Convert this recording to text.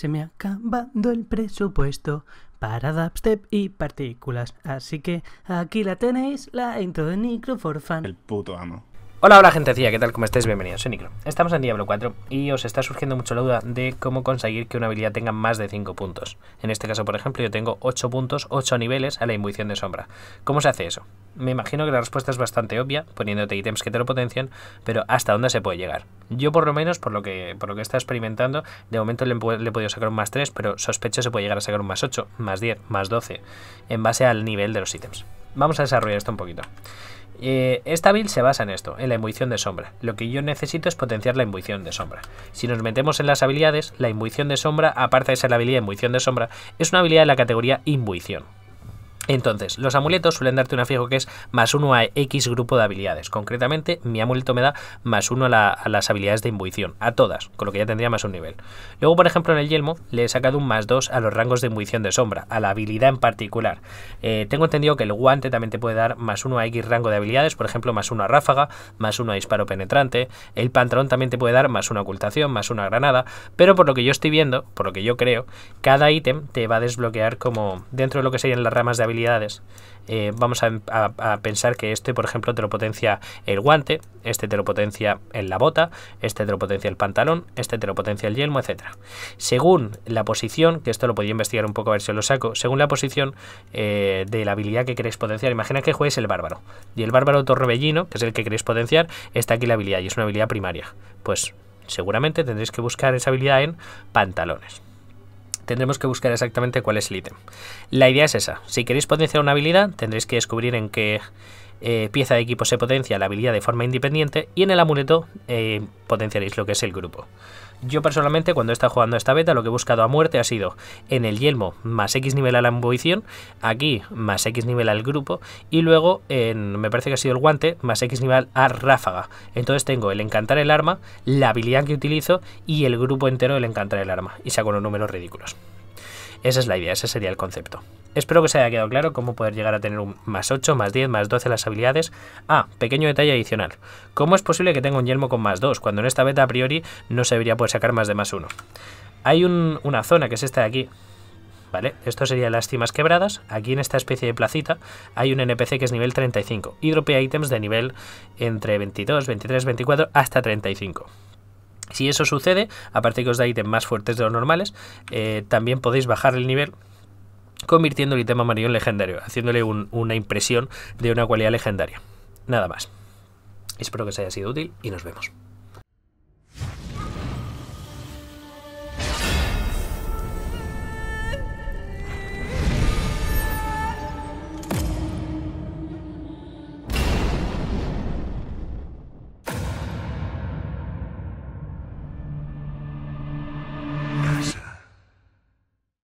Se me ha acabado el presupuesto para dubstep y partículas. Así que aquí la tenéis, la intro de Nicro El puto amo. Hola, hola gentecilla, ¿qué tal? ¿Cómo estáis? Bienvenidos, soy Nicro. Estamos en Diablo 4 y os está surgiendo mucho la duda de cómo conseguir que una habilidad tenga más de 5 puntos. En este caso, por ejemplo, yo tengo 8 puntos, 8 niveles a la imbuición de sombra. ¿Cómo se hace eso? Me imagino que la respuesta es bastante obvia, poniéndote ítems que te lo potencian, pero ¿hasta dónde se puede llegar? Yo por lo menos, por lo que, por lo que está experimentando, de momento le, le he podido sacar un más 3, pero sospecho se puede llegar a sacar un más 8, más 10, más 12, en base al nivel de los ítems. Vamos a desarrollar esto un poquito. Eh, esta build se basa en esto, en la Imbuición de sombra. Lo que yo necesito es potenciar la Imbuición de sombra. Si nos metemos en las habilidades, la Imbuición de sombra, aparte de ser la habilidad de de sombra, es una habilidad de la categoría imbuición. Entonces, los amuletos suelen darte un fijo que es más uno a X grupo de habilidades. Concretamente, mi amuleto me da más uno a, las habilidades de imbuición, a todas, con lo que ya tendría más un nivel. Luego, por ejemplo, en el yelmo le he sacado un más dos a los rangos de imbuición de sombra, a la habilidad en particular. Eh, tengo entendido que el guante también te puede dar más uno a X rango de habilidades, por ejemplo, más uno a ráfaga, más uno a disparo penetrante. El pantalón también te puede dar más una ocultación, más una granada, pero por lo que yo estoy viendo, por lo que yo creo, cada ítem te va a desbloquear como dentro de lo que serían las ramas de habilidades. Eh, vamos a, pensar que este, por ejemplo, te lo potencia el guante, este te lo potencia en la bota, este te lo potencia el pantalón, este te lo potencia el yelmo, etcétera. Según la posición, que esto lo podía investigar un poco a ver si lo saco, según la posición eh, de la habilidad que queréis potenciar, imagina que juegues el bárbaro, y el bárbaro torrebellino, que es el que queréis potenciar, está aquí la habilidad, y es una habilidad primaria. Pues seguramente tendréis que buscar esa habilidad en pantalones tendremos que buscar exactamente cuál es el ítem. La idea es esa. Si queréis potenciar una habilidad, tendréis que descubrir en qué eh, pieza de equipo se potencia la habilidad de forma independiente y en el amuleto eh, potenciaréis lo que es el grupo. Yo personalmente cuando he estado jugando esta beta lo que he buscado a muerte ha sido en el yelmo más X nivel a la ambición, aquí más X nivel al grupo y luego en, me parece que ha sido el guante más X nivel a ráfaga. Entonces tengo el encantar el arma, la habilidad que utilizo y el grupo entero el encantar el arma y saco unos números ridículos. Esa es la idea, ese sería el concepto. Espero que se haya quedado claro cómo poder llegar a tener un más 8, más 10, más 12 las habilidades. Ah, pequeño detalle adicional. ¿Cómo es posible que tenga un yelmo con más 2 cuando en esta beta a priori no se debería poder sacar más de más 1? Hay una zona que es esta de aquí, ¿vale? Esto sería las cimas quebradas. Aquí en esta especie de placita hay un NPC que es nivel 35 y dropea ítems de nivel entre 22, 23, 24 hasta 35. Si eso sucede, aparte que os da ítems más fuertes de los normales, eh, también podéis bajar el nivel convirtiendo el ítem amarillo en legendario, haciéndole una impresión de una cualidad legendaria. Nada más. Espero que os haya sido útil y nos vemos.